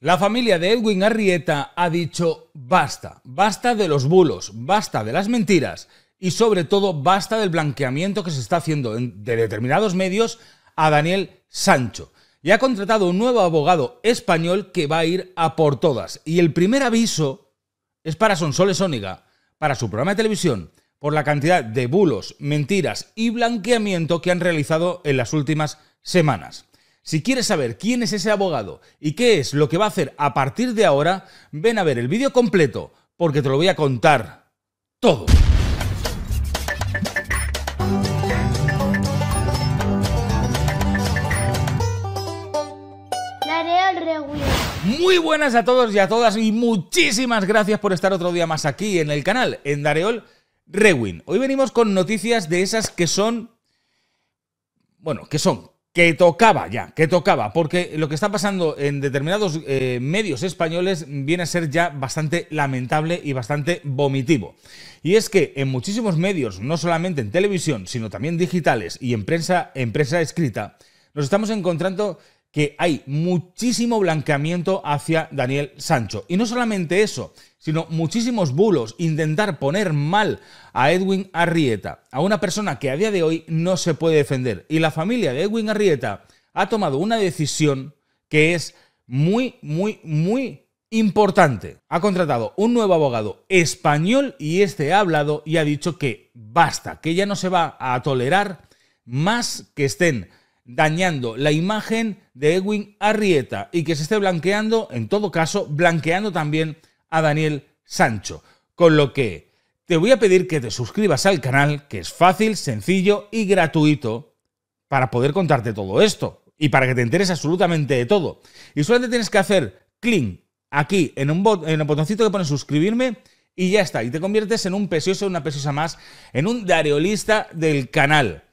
La familia de Edwin Arrieta ha dicho basta, basta de los bulos, basta de las mentiras y sobre todo basta del blanqueamiento que se está haciendo de determinados medios a Daniel Sancho. Y ha contratado un nuevo abogado español que va a ir a por todas. Y el primer aviso es para Sonsoles para su programa de televisión, por la cantidad de bulos, mentiras y blanqueamiento que han realizado en las últimas semanas. Si quieres saber quién es ese abogado y qué es lo que va a hacer a partir de ahora, ven a ver el vídeo completo porque te lo voy a contar todo. Muy buenas a todos y a todas y muchísimas gracias por estar otro día más aquí en el canal, en Dareol Rewin. Hoy venimos con noticias de esas que son, bueno, que son que tocaba ya, que tocaba, porque lo que está pasando en determinados eh, medios españoles viene a ser ya bastante lamentable y bastante vomitivo. Y es que en muchísimos medios, no solamente en televisión, sino también digitales y en en prensa escrita, nos estamos encontrando que hay muchísimo blanqueamiento hacia Daniel Sancho. Y no solamente eso, sino muchísimos bulos, intentar poner mal a Edwin Arrieta, a una persona que a día de hoy no se puede defender. Y la familia de Edwin Arrieta ha tomado una decisión que es muy, muy, muy importante. Ha contratado un nuevo abogado español y este ha hablado y ha dicho que basta, que ya no se va a tolerar más que estén dañando la imagen de Edwin Arrieta y que se esté blanqueando, en todo caso, blanqueando también a Daniel Sancho. Con lo que te voy a pedir que te suscribas al canal, que es fácil, sencillo y gratuito, para poder contarte todo esto y para que te enteres absolutamente de todo. Y solamente tienes que hacer clic aquí en un, en botoncito que pone suscribirme y ya está. Y te conviertes en un pesioso, una pesosa más, en un diariolista del canal.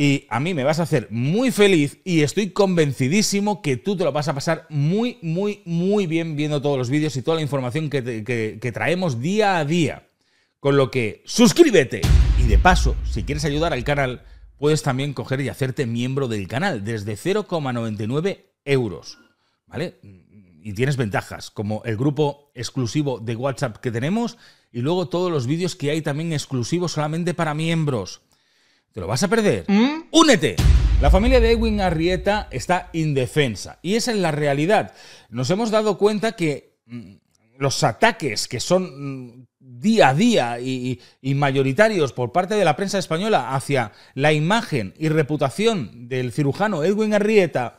Y a mí me vas a hacer muy feliz y estoy convencidísimo que tú te lo vas a pasar muy, muy, muy bien viendo todos los vídeos y toda la información que, traemos día a día. Con lo que, suscríbete. Y de paso, si quieres ayudar al canal, puedes también coger y hacerte miembro del canal desde 0,99 euros. ¿Vale? Y tienes ventajas, como el grupo exclusivo de WhatsApp que tenemos y luego todos los vídeos que hay también exclusivos solamente para miembros. Pero lo vas a perder? ¿Mm? ¡Únete! La familia de Edwin Arrieta está indefensa y esa es la realidad. Nos hemos dado cuenta que mm, los ataques que son mm, día a día y, mayoritarios por parte de la prensa española hacia la imagen y reputación del cirujano Edwin Arrieta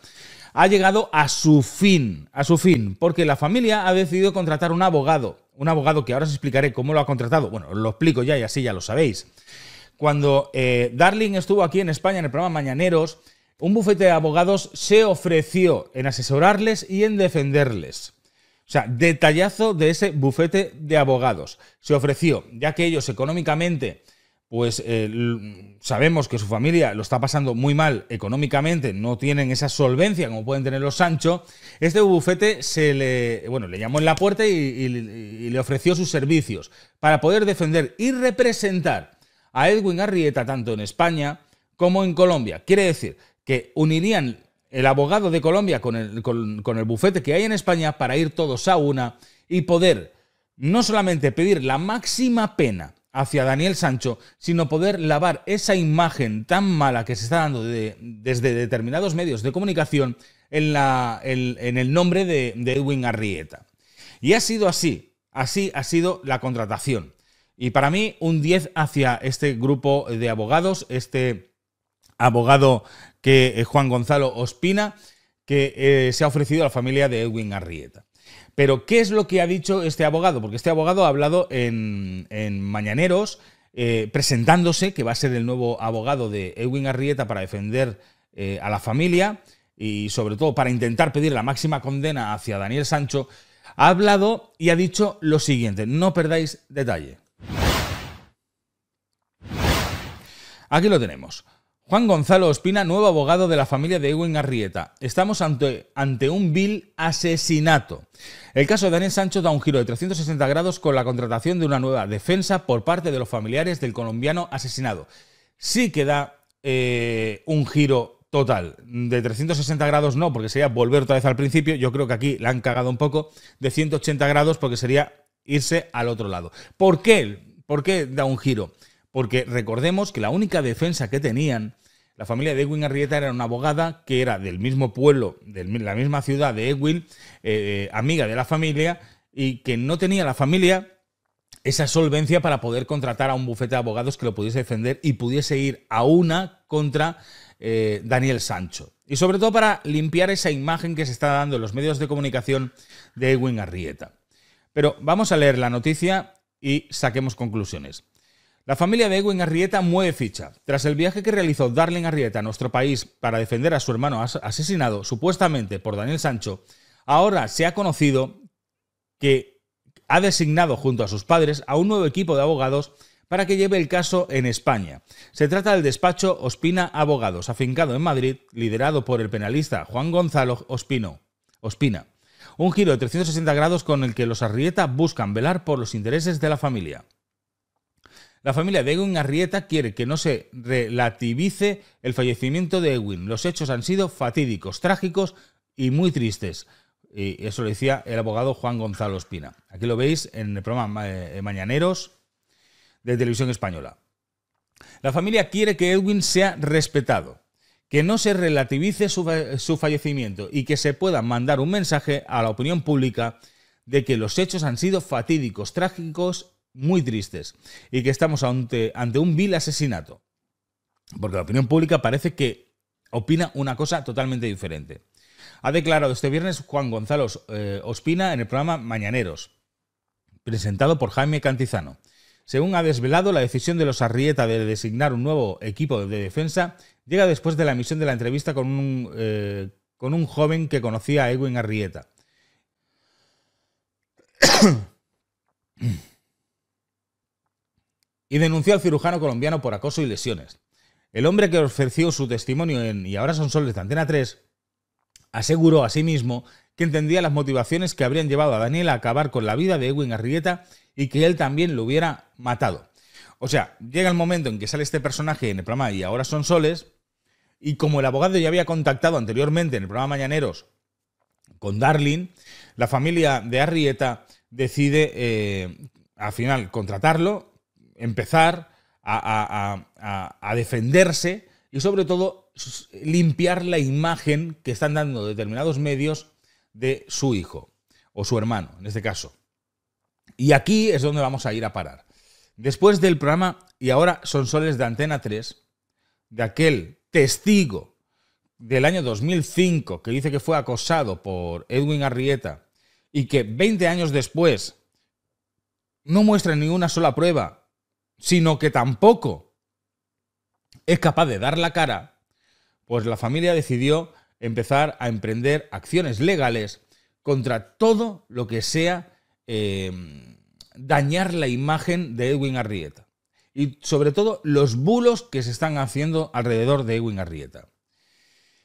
ha llegado a su fin, a su fin, porque la familia ha decidido contratar un abogado, un abogado que ahora os explicaré cómo lo ha contratado, bueno, lo explico ya y así ya lo sabéis cuando eh, Darling estuvo aquí en España en el programa Mañaneros, un bufete de abogados se ofreció en asesorarles y en defenderles. O sea, detallazo de ese bufete de abogados. Se ofreció, ya que ellos económicamente, pues eh, sabemos que su familia lo está pasando muy mal económicamente, no tienen esa solvencia como pueden tener los Sancho. Este bufete se le, bueno, le llamó en la puerta y le ofreció sus servicios para poder defender y representar a Edwin Arrieta tanto en España como en Colombia. Quiere decir que unirían el abogado de Colombia con el, bufete que hay en España para ir todos a una y poder no solamente pedir la máxima pena hacia Daniel Sancho, sino poder lavar esa imagen tan mala que se está dando desde determinados medios de comunicación en, el nombre de, de Edwin Arrieta. Y ha sido así, así ha sido la contratación. Y para mí, un 10 hacia este grupo de abogados, este abogado que es eh, Juan Gonzalo Ospina, que eh, se ha ofrecido a la familia de Edwin Arrieta. Pero, ¿qué es lo que ha dicho este abogado? Porque este abogado ha hablado en, Mañaneros, eh, presentándose, que va a ser el nuevo abogado de Edwin Arrieta para defender a la familia y sobre todo para intentar pedir la máxima condena hacia Daniel Sancho, ha hablado y ha dicho lo siguiente, no perdáis detalle. Aquí lo tenemos. Juan Gonzalo Ospina, nuevo abogado de la familia de Ewing Arrieta. Estamos ante, un vil asesinato. El caso de Daniel Sancho da un giro de 360 grados con la contratación de una nueva defensa por parte de los familiares del colombiano asesinado. Sí que da eh, un giro total. De 360 grados no, porque sería volver otra vez al principio. Yo creo que aquí la han cagado un poco. De 180 grados porque sería irse al otro lado. ¿Por qué? ¿Por qué da un giro? porque recordemos que la única defensa que tenían, la familia de Edwin Arrieta era una abogada que era del mismo pueblo, de la misma ciudad de Edwin, eh, amiga de la familia, y que no tenía la familia esa solvencia para poder contratar a un bufete de abogados que lo pudiese defender y pudiese ir a una contra eh, Daniel Sancho. Y sobre todo para limpiar esa imagen que se está dando en los medios de comunicación de Edwin Arrieta. Pero vamos a leer la noticia y saquemos conclusiones. La familia de Edwin Arrieta mueve ficha. Tras el viaje que realizó Darling Arrieta a nuestro país para defender a su hermano asesinado supuestamente por Daniel Sancho, ahora se ha conocido que ha designado junto a sus padres a un nuevo equipo de abogados para que lleve el caso en España. Se trata del despacho Ospina Abogados, afincado en Madrid, liderado por el penalista Juan Gonzalo Ospino. Ospina. Un giro de 360 grados con el que los Arrieta buscan velar por los intereses de la familia. La familia de Edwin Arrieta quiere que no se relativice el fallecimiento de Edwin. Los hechos han sido fatídicos, trágicos y muy tristes. Y eso lo decía el abogado Juan Gonzalo Espina. Aquí lo veis en el programa eh, Mañaneros de Televisión Española. La familia quiere que Edwin sea respetado, que no se relativice su, su, fallecimiento y que se pueda mandar un mensaje a la opinión pública de que los hechos han sido fatídicos, trágicos muy tristes y que estamos ante, un vil asesinato. Porque la opinión pública parece que opina una cosa totalmente diferente. Ha declarado este viernes Juan Gonzalo eh, Ospina en el programa Mañaneros, presentado por Jaime Cantizano. Según ha desvelado, la decisión de los Arrieta de designar un nuevo equipo de defensa llega después de la emisión de la entrevista con un, eh, con un joven que conocía a Edwin Arrieta y denunció al cirujano colombiano por acoso y lesiones. El hombre que ofreció su testimonio en Y ahora son soles de Antena 3 aseguró a sí mismo que entendía las motivaciones que habrían llevado a Daniel a acabar con la vida de Edwin Arrieta y que él también lo hubiera matado. O sea, llega el momento en que sale este personaje en el programa Y ahora son soles y como el abogado ya había contactado anteriormente en el programa Mañaneros con Darling, la familia de Arrieta decide eh, al final contratarlo empezar a, defenderse y sobre todo limpiar la imagen que están dando determinados medios de su hijo o su hermano, en este caso. Y aquí es donde vamos a ir a parar. Después del programa, y ahora son soles de Antena 3, de aquel testigo del año 2005 que dice que fue acosado por Edwin Arrieta y que 20 años después no muestra ninguna sola prueba sino que tampoco es capaz de dar la cara, pues la familia decidió empezar a emprender acciones legales contra todo lo que sea eh, dañar la imagen de Edwin Arrieta. Y sobre todo los bulos que se están haciendo alrededor de Edwin Arrieta.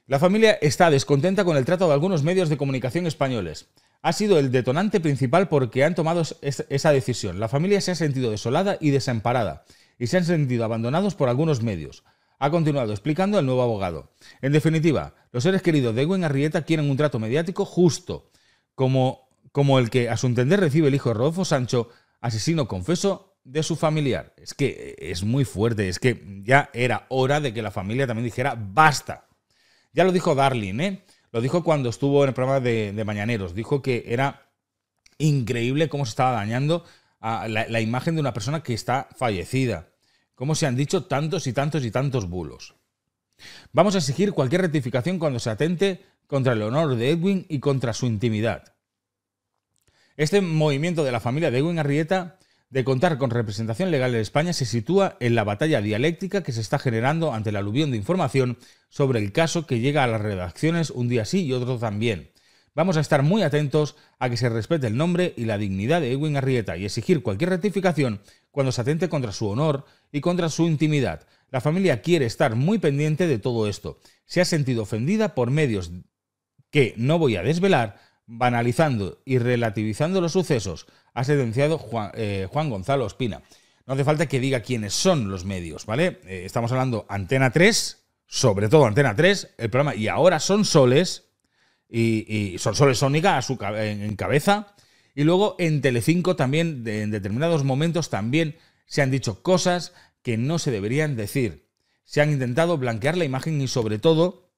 La familia está descontenta con el trato de algunos medios de comunicación españoles. Ha sido el detonante principal porque han tomado esa decisión. La familia se ha sentido desolada y desamparada y se han sentido abandonados por algunos medios. Ha continuado explicando el nuevo abogado. En definitiva, los seres queridos de Ewen Arrieta quieren un trato mediático justo, como, como el que a su entender recibe el hijo de Rodolfo Sancho, asesino confeso de su familiar. Es que es muy fuerte, es que ya era hora de que la familia también dijera basta. Ya lo dijo Darling, ¿eh? Lo dijo cuando estuvo en el programa de, Mañaneros. Dijo que era increíble cómo se estaba dañando la, la imagen de una persona que está fallecida. Cómo se han dicho tantos y tantos y tantos bulos. Vamos a exigir cualquier rectificación cuando se atente contra el honor de Edwin y contra su intimidad. Este movimiento de la familia de Edwin Arrieta de contar con representación legal en España se sitúa en la batalla dialéctica que se está generando ante la aluvión de información sobre el caso que llega a las redacciones un día sí y otro también. Vamos a estar muy atentos a que se respete el nombre y la dignidad de Edwin Arrieta y exigir cualquier rectificación cuando se atente contra su honor y contra su intimidad. La familia quiere estar muy pendiente de todo esto. Se ha sentido ofendida por medios que no voy a desvelar, banalizando y relativizando los sucesos, ha sentenciado eh, Juan, Gonzalo Espina... No hace falta que diga quiénes son los medios, ¿vale? Eh, estamos hablando Antena 3, sobre todo Antena 3, el programa Y ahora son soles, y, son soles sónica a su, en, cabeza, y luego en Telecinco también, en determinados momentos también se han dicho cosas que no se deberían decir. Se han intentado blanquear la imagen y sobre todo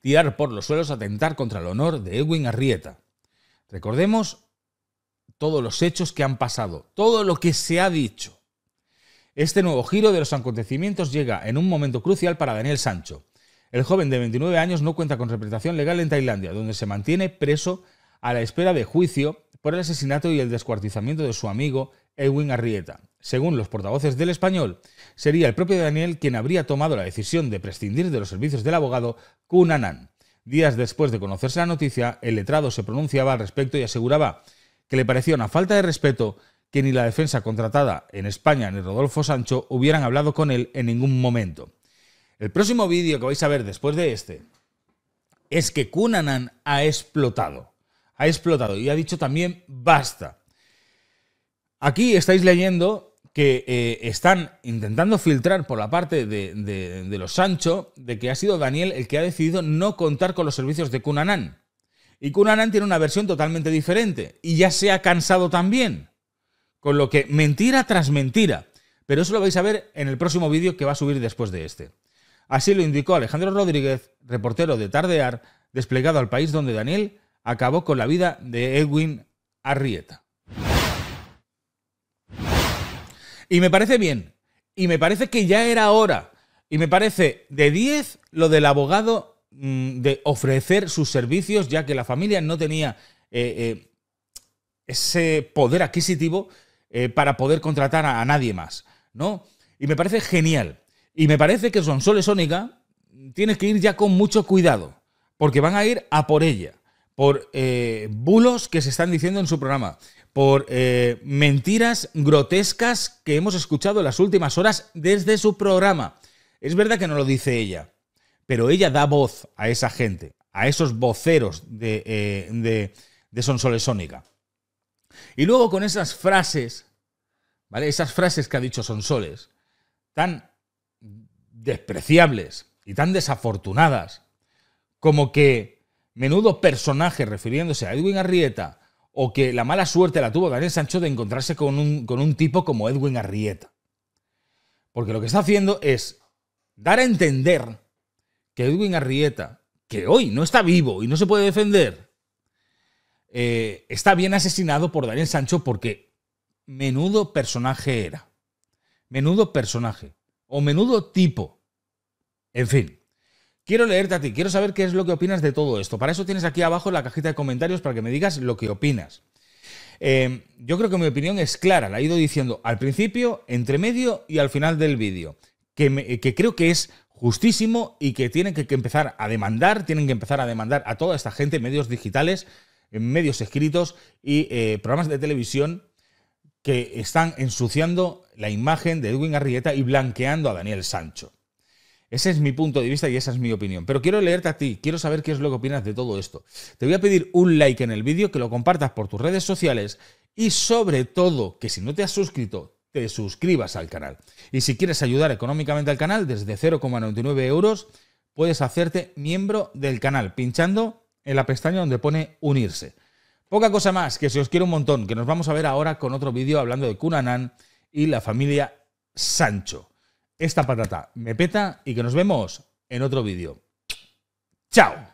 tirar por los suelos atentar contra el honor de Edwin Arrieta. Recordemos todos los hechos que han pasado, todo lo que se ha dicho. Este nuevo giro de los acontecimientos llega en un momento crucial para Daniel Sancho. El joven de 29 años no cuenta con representación legal en Tailandia, donde se mantiene preso a la espera de juicio por el asesinato y el descuartizamiento de su amigo Edwin Arrieta. Según los portavoces del español, sería el propio Daniel quien habría tomado la decisión de prescindir de los servicios del abogado Kunanan. Días después de conocerse la noticia, el letrado se pronunciaba al respecto y aseguraba que le pareció una falta de respeto que ni la defensa contratada en España ni Rodolfo Sancho hubieran hablado con él en ningún momento. El próximo vídeo que vais a ver después de este es que Cunanan ha explotado. Ha explotado y ha dicho también basta. Aquí estáis leyendo que eh, están intentando filtrar por la parte de, de, los Sancho de que ha sido Daniel el que ha decidido no contar con los servicios de Cunanan. Y Cunanan tiene una versión totalmente diferente y ya se ha cansado también. Con lo que mentira tras mentira. Pero eso lo vais a ver en el próximo vídeo que va a subir después de este. Así lo indicó Alejandro Rodríguez, reportero de Tardear, desplegado al país donde Daniel acabó con la vida de Edwin Arrieta. Y me parece bien, y me parece que ya era hora, y me parece de 10 lo del abogado Mm, de ofrecer sus servicios, ya que la familia no tenía eh, eh, ese poder adquisitivo eh, para poder contratar a, nadie más, ¿no? Y me parece genial. Y me parece que Sonsoles Sónica mm, tiene que ir ya con mucho cuidado, porque van a ir a por ella, por bulos que se están diciendo en su programa, por mentiras grotescas que hemos escuchado las últimas horas desde su programa. Es verdad que no lo dice ella, pero ella da voz a esa gente, a esos voceros de, Sonsoles eh, de, Sónica. Y luego con esas frases, ¿vale? Esas frases que ha dicho Sonsoles, tan despreciables y tan desafortunadas, como que menudo personaje refiriéndose a Edwin Arrieta, o que la mala suerte la tuvo Daniel Sancho de encontrarse con un, con un tipo como Edwin Arrieta. Porque lo que está haciendo es dar a entender que Edwin Arrieta, que hoy no está vivo y no se puede defender, eh, está bien asesinado por Daniel Sancho porque menudo personaje era. Menudo personaje. O menudo tipo. En fin. Quiero leerte a ti, quiero saber qué es lo que opinas de todo esto. Para eso tienes aquí abajo la cajita de comentarios para que me digas lo que opinas. Eh, yo creo que mi opinión es clara, la he ido diciendo al principio, entre medio y al final del vídeo, que, que creo que es justísimo y que tienen que, empezar a demandar, tienen que empezar a demandar a toda esta gente, medios digitales, eh, medios escritos y eh, programas de televisión que están ensuciando la imagen de Edwin Arrieta y blanqueando a Daniel Sancho. Ese es mi punto de vista y esa es mi opinión. Pero quiero leerte a ti, quiero saber qué es lo que opinas de todo esto. Te voy a pedir un like en el vídeo, que lo compartas por tus redes sociales y sobre todo que si no te has suscrito, te suscribas al canal. Y si quieres ayudar económicamente al canal, desde 0,99 euros, puedes hacerte miembro del canal, pinchando en la pestaña donde pone unirse. Poca cosa más, que si os quiero un montón, que nos vamos a ver ahora con otro vídeo hablando de Cunanan y la familia Sancho. Esta patata me peta y que nos vemos en otro vídeo. ¡Chao!